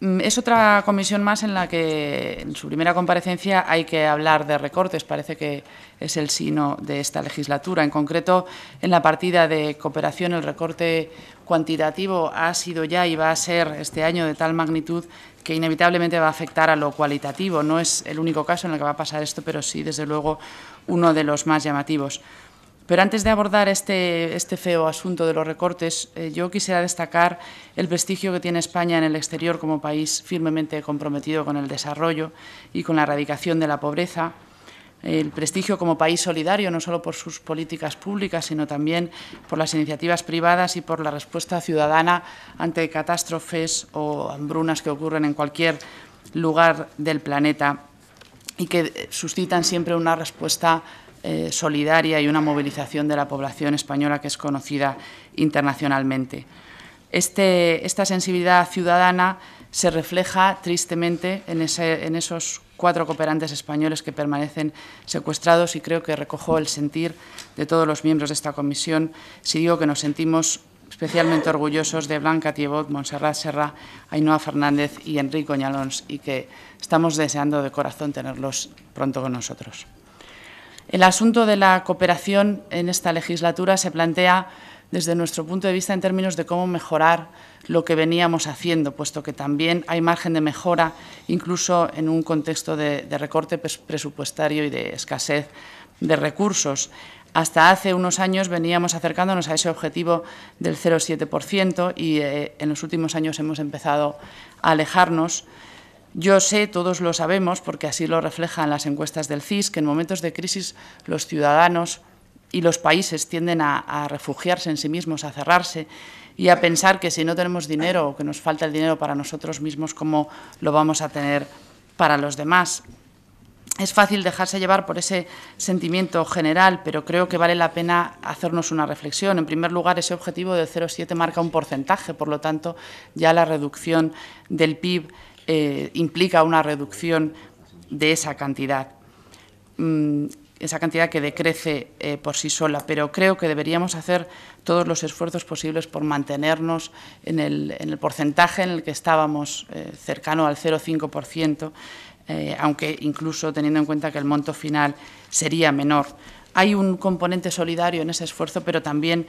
Mm, es otra comisión más en la que en su primera comparecencia hay que hablar de recortes, parece que es el sino de esta legislatura. En concreto, en la partida de cooperación, el recorte cuantitativo ha sido ya y va a ser este año de tal magnitud que inevitablemente va a afectar a lo cualitativo. No es el único caso en el que va a pasar esto, pero sí, desde luego, uno de los más llamativos. Pero antes de abordar este, este, feo asunto de los recortes, eh, yo quisiera destacar el prestigio que tiene España en el exterior como país firmemente comprometido con el desarrollo y con la erradicación de la pobreza, el prestigio como país solidario, no solo por sus políticas públicas, sino también por las iniciativas privadas y por la respuesta ciudadana ante catástrofes o hambrunas que ocurren en cualquier lugar del planeta y que eh, suscitan siempre una respuesta eh, solidaria y una movilización de la población española que es conocida internacionalmente. Este, esta sensibilidad ciudadana se refleja tristemente en, esos cuatro cooperantes españoles que permanecen secuestrados y creo que recojo el sentir de todos los miembros de esta comisión si digo que nos sentimos especialmente orgullosos de Blanca Tiebot, Montserrat Serra, Ainhoa Fernández y Enrique Oñalons y que estamos deseando de corazón tenerlos pronto con nosotros. El asunto de la cooperación en esta legislatura se plantea desde nuestro punto de vista en términos de cómo mejorar lo que veníamos haciendo, puesto que también hay margen de mejora, incluso en un contexto de, recorte presupuestario y de escasez de recursos. Hasta hace unos años veníamos acercándonos a ese objetivo del 0,7% y eh, en los últimos años hemos empezado a alejarnos. Yo sé, todos lo sabemos, porque así lo reflejan las encuestas del CIS, que en momentos de crisis los ciudadanos y los países tienden a, refugiarse en sí mismos, a cerrarse y a pensar que si no tenemos dinero o que nos falta el dinero para nosotros mismos, ¿cómo lo vamos a tener para los demás? Es fácil dejarse llevar por ese sentimiento general, pero creo que vale la pena hacernos una reflexión. En primer lugar, ese objetivo de 0,7 marca un porcentaje, por lo tanto, ya la reducción del PIB eh, implica una reducción de esa cantidad, mm, esa cantidad que decrece eh, por sí sola, pero creo que deberíamos hacer todos los esfuerzos posibles por mantenernos en el, porcentaje en el que estábamos, eh, cercano al 0,5%, aunque incluso teniendo en cuenta que el monto final sería menor. Hay un componente solidario en ese esfuerzo, pero también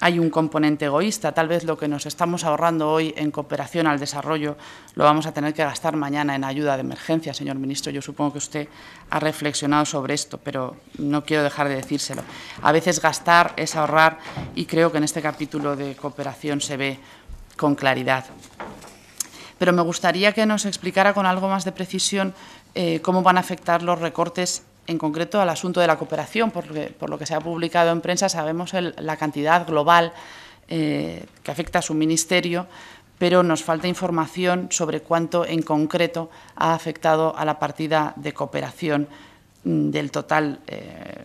hay un componente egoísta. Tal vez lo que nos estamos ahorrando hoy en cooperación al desarrollo lo vamos a tener que gastar mañana en ayuda de emergencia, señor ministro. Yo supongo que usted ha reflexionado sobre esto, pero no quiero dejar de decírselo. A veces gastar es ahorrar y creo que en este capítulo de cooperación se ve con claridad. Pero me gustaría que nos explicara con algo más de precisión eh, cómo van a afectar los recortes en concreto al asunto de la cooperación, porque por lo que se ha publicado en prensa sabemos la cantidad global eh, que afecta a su ministerio, pero nos falta información sobre cuánto en concreto ha afectado a la partida de cooperación mm, del total eh,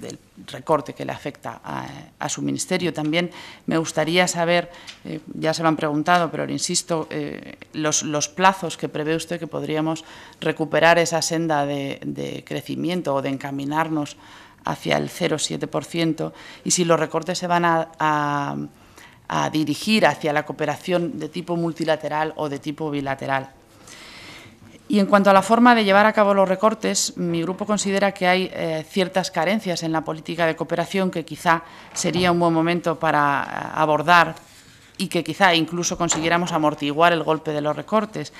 del recorte que le afecta a, su ministerio. También me gustaría saber, eh, ya se lo han preguntado, pero insisto, eh, los, plazos que prevé usted que podríamos recuperar esa senda de, crecimiento o de encaminarnos hacia el 0,7% y si los recortes se van a dirigir hacia la cooperación de tipo multilateral o de tipo bilateral. Y en cuanto a la forma de llevar a cabo los recortes, mi grupo considera que hay eh, ciertas carencias en la política de cooperación que quizá sería un buen momento para eh, abordar y que quizá incluso consiguiéramos amortiguar el golpe de los recortes.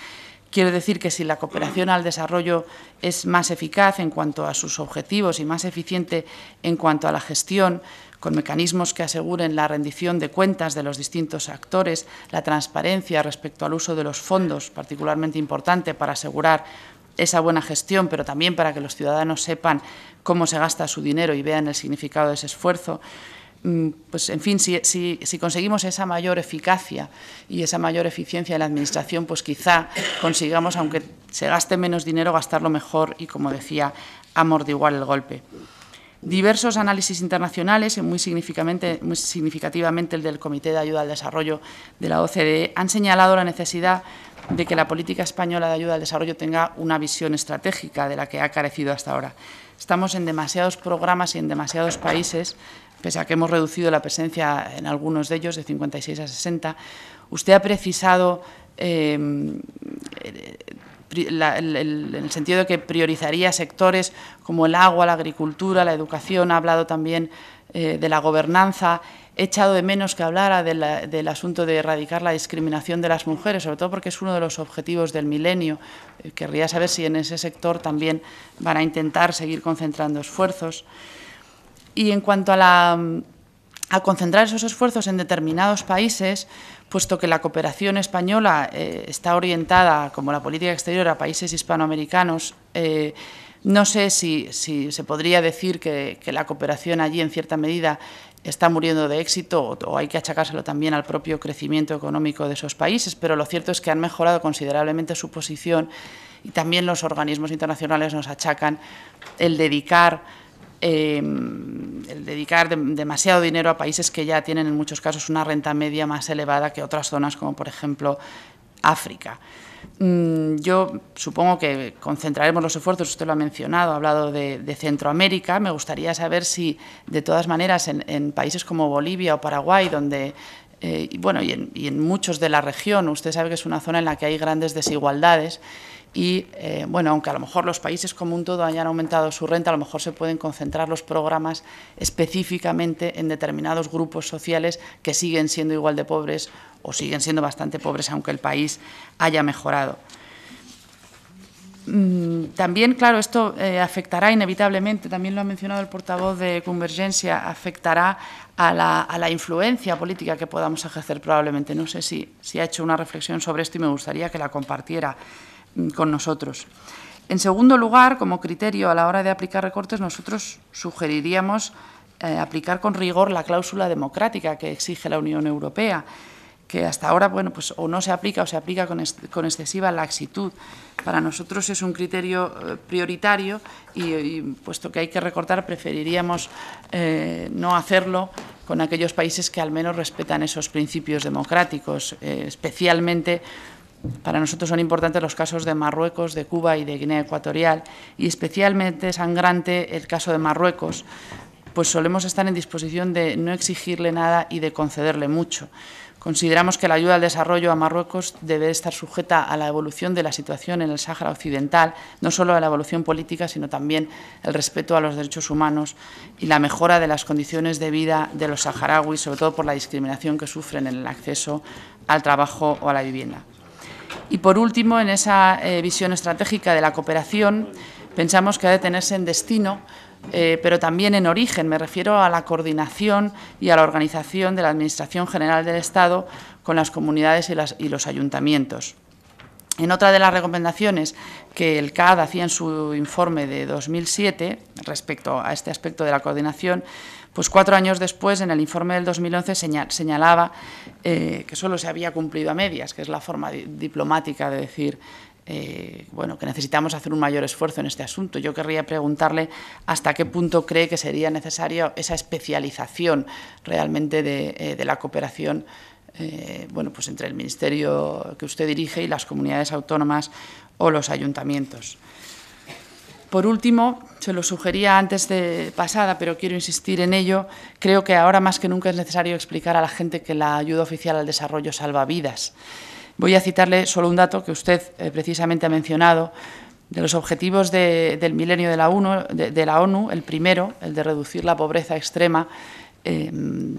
Quiero decir que si la cooperación al desarrollo es más eficaz en cuanto a sus objetivos y más eficiente en cuanto a la gestión, con mecanismos que aseguren la rendición de cuentas de los distintos actores, la transparencia respecto al uso de los fondos, particularmente importante para asegurar esa buena gestión, pero también para que los ciudadanos sepan cómo se gasta su dinero y vean el significado de ese esfuerzo, Mm, pues en fin, si, conseguimos esa mayor eficacia y esa mayor eficiencia en la Administración, pues quizá consigamos, aunque se gaste menos dinero, gastarlo mejor y, como decía, amortiguar el golpe. Diversos análisis internacionales, eh, muy, muy significativamente el del Comité de Ayuda al Desarrollo de la OCDE, han señalado la necesidad de que la política española de ayuda al desarrollo tenga una visión estratégica de la que ha carecido hasta ahora. Estamos en demasiados programas y en demasiados países, pese a que hemos reducido la presencia en algunos de ellos de 56 a 60. Usted ha precisado eh, en el sentido de que priorizaría sectores como el agua, la agricultura, la educación, ha hablado también eh, de la gobernanza. He echado de menos que hablara del asunto de erradicar la discriminación de las mujeres, sobre todo porque es uno de los objetivos del milenio. Eh, querría saber si en ese sector también van a intentar seguir concentrando esfuerzos. Y en cuanto a la mm, a concentrar esos esfuerzos en determinados países, puesto que la cooperación española eh, está orientada, como la política exterior, a países hispanoamericanos. Eh, no sé si, se podría decir que, la cooperación allí, en cierta medida, está muriendo de éxito o, hay que achacárselo también al propio crecimiento económico de esos países, pero lo cierto es que han mejorado considerablemente su posición y también los organismos internacionales nos achacan el dedicar Em, el dedicar demasiado dinero a países que ya tienen en muchos casos una renta media más elevada que otras zonas, como por ejemplo África. Mm, yo supongo que concentraremos los esfuerzos, usted lo ha mencionado, ha hablado de, Centroamérica. Me gustaría saber si, de todas maneras, en, países como Bolivia o Paraguay, donde eh, bueno, y en, muchos de la región. Usted sabe que es una zona en la que hay grandes desigualdades y eh, bueno, aunque a lo mejor los países como un todo hayan aumentado su renta, a lo mejor se pueden concentrar los programas específicamente en determinados grupos sociales que siguen siendo igual de pobres o siguen siendo bastante pobres aunque el país haya mejorado. Mm, también, claro, esto eh, afectará inevitablemente, también lo ha mencionado el portavoz de Convergencia, afectará a la, a la, influencia política que podamos ejercer probablemente. No sé si, si ha hecho una reflexión sobre esto y me gustaría que la compartiera. Mm, con nosotros. En segundo lugar, como criterio a la hora de aplicar recortes, nosotros sugeriríamos eh, aplicar con rigor la cláusula democrática que exige la Unión Europea, que hasta ahora bueno, pues, o no se aplica o se aplica con, excesiva laxitud. Para nosotros es un criterio eh, prioritario y, puesto que hay que recortar, preferiríamos eh, no hacerlo con aquellos países que al menos respetan esos principios democráticos, especialmente para nosotros son importantes los casos de Marruecos, de Cuba y de Guinea Ecuatorial, y especialmente sangrante el caso de Marruecos, pues solemos estar en disposición de no exigirle nada y de concederle mucho. Consideramos que la ayuda al desarrollo a Marruecos debe estar sujeta a la evolución de la situación en el Sáhara Occidental, no solo a la evolución política, sino también el respeto a los derechos humanos y la mejora de las condiciones de vida de los saharauis, sobre todo por la discriminación que sufren en el acceso al trabajo o a la vivienda. Y, por último, en esa eh, visión estratégica de la cooperación, pensamos que ha de tenerse en destino, eh, pero también en origen. Me refiero a la coordinación y a la organización de la Administración General del Estado con las comunidades y los ayuntamientos. En otra de las recomendaciones que el CAD hacía en su informe de 2007 respecto a este aspecto de la coordinación, pues cuatro años después, en el informe del 2011, señalaba eh, que solo se había cumplido a medias, que es la forma diplomática de decir eh, bueno, que necesitamos hacer un mayor esfuerzo en este asunto. Yo querría preguntarle hasta qué punto cree que sería necesaria esa especialización realmente de, eh, de la cooperación eh, bueno, pues entre el ministerio que usted dirige y las comunidades autónomas o los ayuntamientos. Por último, se lo sugería antes de pasada, pero quiero insistir en ello, creo que ahora más que nunca es necesario explicar a la gente que la ayuda oficial al desarrollo salva vidas. Voy a citarle solo un dato que usted eh, precisamente ha mencionado. De los objetivos del milenio de la, ONU, el primero, el de reducir la pobreza extrema, eh,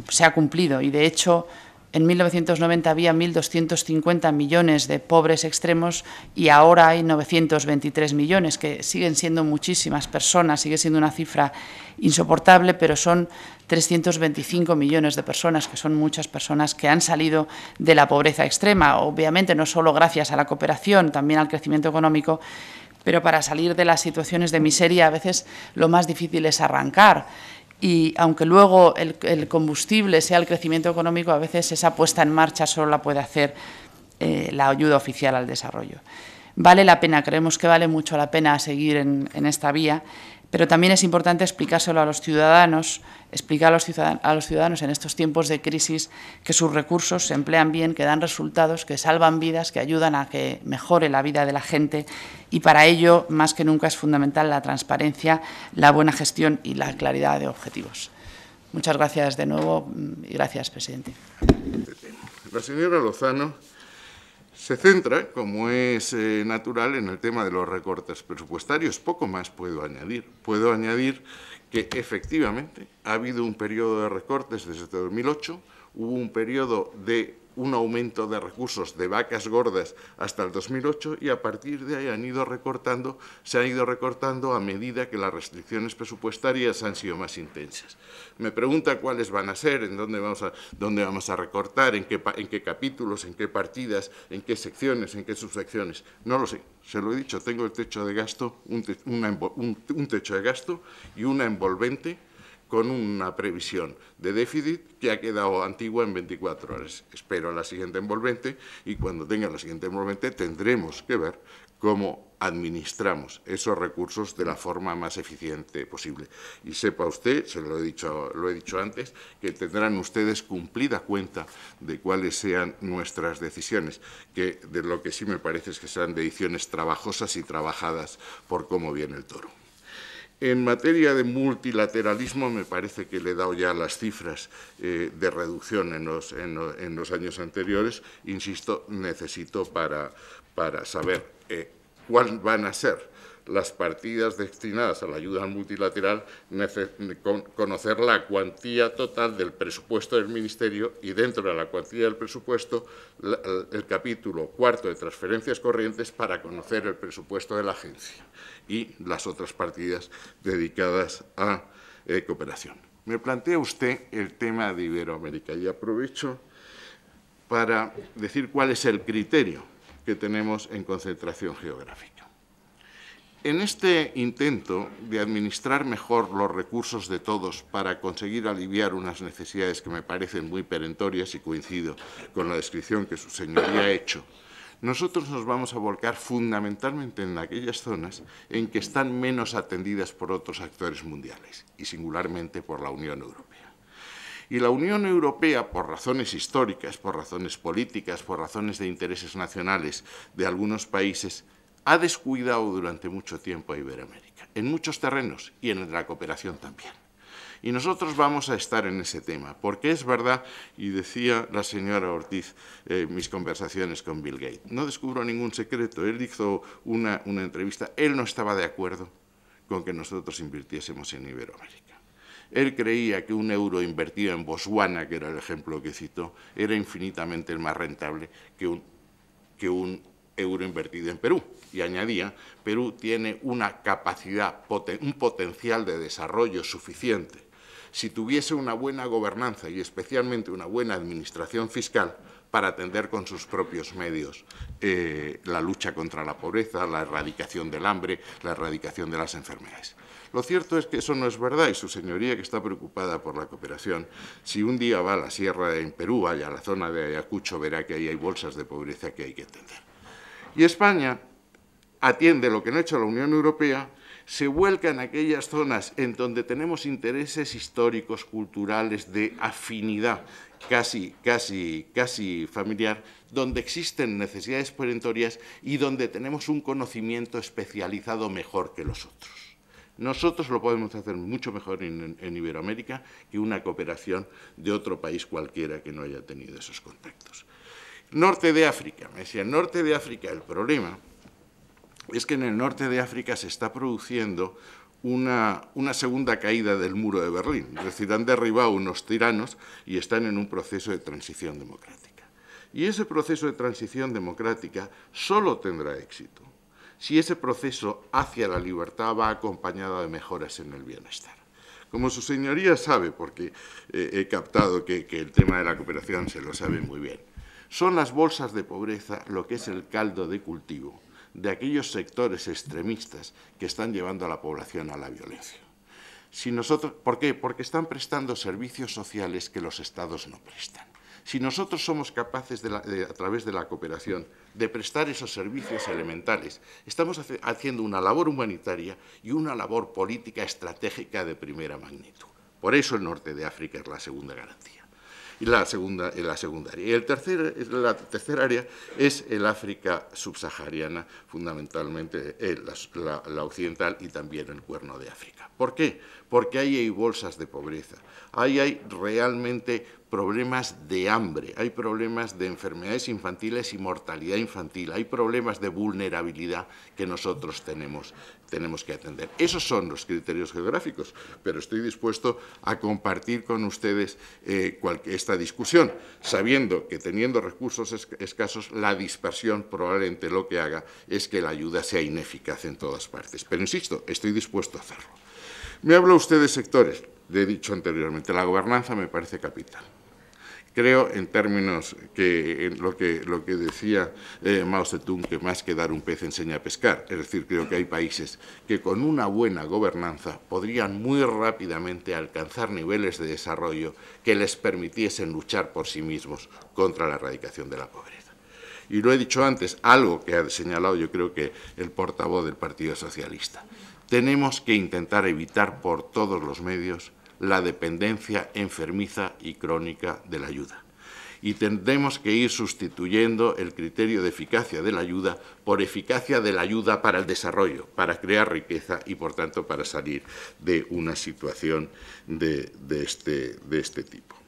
se ha cumplido y, de hecho, en 1990 había 1.250 millones de pobres extremos y ahora hay 923 millones, que siguen siendo muchísimas personas, sigue siendo una cifra insoportable, pero son 325 millones de personas, que son muchas personas que han salido de la pobreza extrema, obviamente no solo gracias a la cooperación, también al crecimiento económico, pero para salir de las situaciones de miseria a veces lo más difícil es arrancar y aunque luego el, combustible sea el crecimiento económico, a veces esa puesta en marcha solo la puede hacer eh, la ayuda oficial al desarrollo. Vale la pena, creemos que vale mucho la pena seguir en esta vía, pero también es importante explicárselo a los ciudadanos, explicar a los, ciudadanos en estos tiempos de crisis que sus recursos se emplean bien, que dan resultados, que salvan vidas, que ayudan a que mejore la vida de la gente y para ello, más que nunca, es fundamental la transparencia, la buena gestión y la claridad de objetivos. Muchas gracias de nuevo y gracias, presidente. La señora Lozano se centra, como es eh, natural, en el tema de los recortes presupuestarios. Poco más puedo añadir. Puedo añadir que efectivamente ha habido un periodo de recortes desde 2008 este hubo un periodo de un aumento de recursos de vacas gordas hasta el 2008 y a partir de ahí han ido recortando, se han ido recortando a medida que las restricciones presupuestarias han sido más intensas. Me pregunta cuáles van a ser, en dónde vamos a, dónde vamos a recortar, en qué, en qué capítulos, en qué partidas, en qué secciones, en qué subsecciones. No lo sé, se lo he dicho, tengo el techo de gasto, un techo de gasto y una envolvente con una previsión de déficit que ha quedado antigua en 24 horas. Espero la siguiente envolvente y cuando tenga la siguiente envolvente tendremos que ver cómo administramos esos recursos de la forma más eficiente posible. Y sepa usted, se lo he dicho, lo he dicho antes, que tendrán ustedes cumplida cuenta de cuáles sean nuestras decisiones, que de lo que sí me parece es que sean decisiones trabajosas y trabajadas por cómo viene el toro. En materia de multilateralismo, me parece que le he dado ya las cifras eh, de reducción en los, años anteriores. Insisto, necesito para, saber eh, cuáles van a ser las partidas destinadas a la ayuda multilateral, conocer la cuantía total del presupuesto del Ministerio y dentro de la cuantía del presupuesto el capítulo cuarto de transferencias corrientes para conocer el presupuesto de la agencia y las otras partidas dedicadas a eh, cooperación. Me plantea usted el tema de Iberoamérica y aprovecho para decir cuál es el criterio que tenemos en concentración geográfica. En este intento de administrar mejor los recursos de todos para conseguir aliviar unas necesidades que me parecen muy perentorias y coincido con la descripción que su señoría ha hecho, nosotros nos vamos a volcar fundamentalmente en aquellas zonas en que están menos atendidas por otros actores mundiales y singularmente por la Unión Europea. Y la Unión Europea, por razones históricas, por razones políticas, por razones de intereses nacionales de algunos países, ha descuidado durante mucho tiempo a Iberoamérica, en muchos terrenos y en la cooperación también. Y nosotros vamos a estar en ese tema, porque es verdad, y decía la señora Ortiz en eh, mis conversaciones con Bill Gates, no descubro ningún secreto, él hizo una, entrevista, él no estaba de acuerdo con que nosotros invirtiésemos en Iberoamérica. Él creía que un euro invertido en Botswana, que era el ejemplo que citó, era infinitamente más rentable que un, que un euro invertido en Perú. Y añadía, Perú tiene una capacidad, un potencial de desarrollo suficiente. Si tuviese una buena gobernanza y especialmente una buena administración fiscal, para atender con sus propios medios eh, la lucha contra la pobreza, la erradicación del hambre, la erradicación de las enfermedades. Lo cierto es que eso no es verdad y su señoría, que está preocupada por la cooperación, si un día va a la sierra en Perú, vaya a la zona de Ayacucho, verá que ahí hay bolsas de pobreza que hay que atender. Y España atiende lo que no ha hecho la Unión Europea, se vuelca en aquellas zonas en donde tenemos intereses históricos, culturales, de afinidad casi, casi, casi familiar, donde existen necesidades perentorias y donde tenemos un conocimiento especializado mejor que los otros. Nosotros lo podemos hacer mucho mejor en, Iberoamérica que una cooperación de otro país cualquiera que no haya tenido esos contactos. Norte de África, me decía, norte de África, el problema es que en el norte de África se está produciendo una, segunda caída del muro de Berlín, es decir, han derribado unos tiranos y están en un proceso de transición democrática. Y ese proceso de transición democrática solo tendrá éxito si ese proceso hacia la libertad va acompañado de mejoras en el bienestar. Como su señoría sabe, porque he captado que el tema de la cooperación se lo sabe muy bien, son las bolsas de pobreza lo que es el caldo de cultivo de aquellos sectores extremistas que están llevando a la población a la violencia. Si nosotros, ¿Por qué? Porque están prestando servicios sociales que los estados no prestan. Si nosotros somos capaces, a través de la cooperación, de prestar esos servicios elementales, estamos haciendo una labor humanitaria y una labor política estratégica de primera magnitud. Por eso el norte de África es la segunda garantía y la segunda la secundaria. Y el tercer, la tercera área es el África subsahariana, fundamentalmente eh, la occidental y también el Cuerno de África. ¿Por qué? Porque ahí hay bolsas de pobreza, ahí hay realmente problemas de hambre, hay problemas de enfermedades infantiles y mortalidad infantil, hay problemas de vulnerabilidad que nosotros tenemos, que atender. Esos son los criterios geográficos, pero estoy dispuesto a compartir con ustedes eh, esta discusión, sabiendo que teniendo recursos escasos, la dispersión probablemente lo que haga es que la ayuda sea ineficaz en todas partes. Pero insisto, estoy dispuesto a hacerlo. Me habla usted de sectores, de he dicho anteriormente, la gobernanza me parece capital. Creo en términos que lo que, lo que decía eh, Mao Zedong, que más que dar un pez enseña a pescar. Es decir, creo que hay países que con una buena gobernanza podrían muy rápidamente alcanzar niveles de desarrollo que les permitiesen luchar por sí mismos contra la erradicación de la pobreza. Y lo he dicho antes, algo que ha señalado yo creo que el portavoz del Partido Socialista. Tenemos que intentar evitar por todos los medios la dependencia enfermiza y crónica de la ayuda. Y tendremos que ir sustituyendo el criterio de eficacia de la ayuda por eficacia de la ayuda para el desarrollo, para crear riqueza y, por tanto, para salir de una situación de, de este, este tipo.